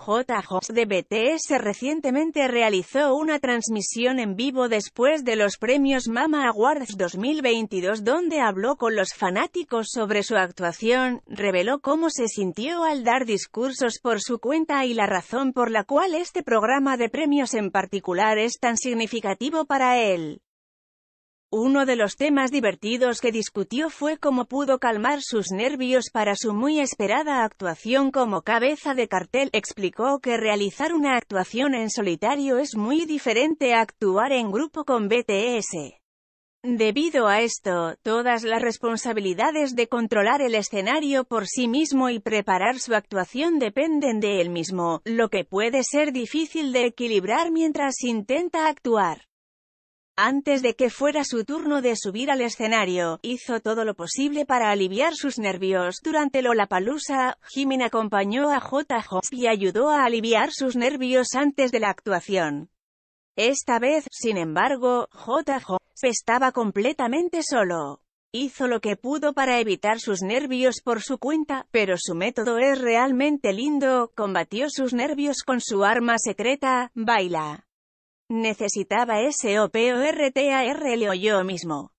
J. de BTS recientemente realizó una transmisión en vivo después de los premios Mama Awards 2022 donde habló con los fanáticos sobre su actuación, reveló cómo se sintió al dar discursos por su cuenta y la razón por la cual este programa de premios en particular es tan significativo para él. Uno de los temas divertidos que discutió fue cómo pudo calmar sus nervios para su muy esperada actuación como cabeza de cartel. Explicó que realizar una actuación en solitario es muy diferente a actuar en grupo con BTS. Debido a esto, todas las responsabilidades de controlar el escenario por sí mismo y preparar su actuación dependen de él mismo, lo que puede ser difícil de equilibrar mientras intenta actuar. Antes de que fuera su turno de subir al escenario, hizo todo lo posible para aliviar sus nervios. Durante Lollapalooza, Jimin acompañó a J. Hope y ayudó a aliviar sus nervios antes de la actuación. Esta vez, sin embargo, J. Hope estaba completamente solo. Hizo lo que pudo para evitar sus nervios por su cuenta, pero su método es realmente lindo, combatió sus nervios con su arma secreta, baila. Necesitaba SOPORTARL o yo mismo.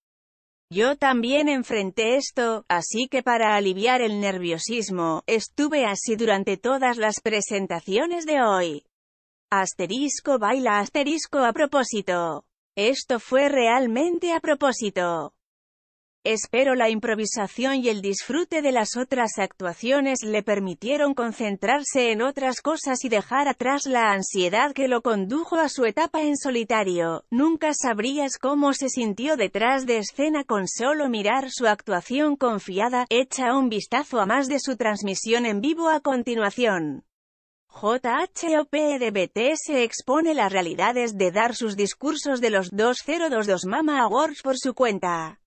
Yo también enfrenté esto, así que para aliviar el nerviosismo, estuve así durante todas las presentaciones de hoy. Asterisco baila asterisco a propósito. Esto fue realmente a propósito. Espero la improvisación y el disfrute de las otras actuaciones le permitieron concentrarse en otras cosas y dejar atrás la ansiedad que lo condujo a su etapa en solitario. Nunca sabrías cómo se sintió detrás de escena con solo mirar su actuación confiada. Echa un vistazo a más de su transmisión en vivo a continuación. JHOP de BTS expone las realidades de dar sus discursos de los 2022 Mama Awards por su cuenta.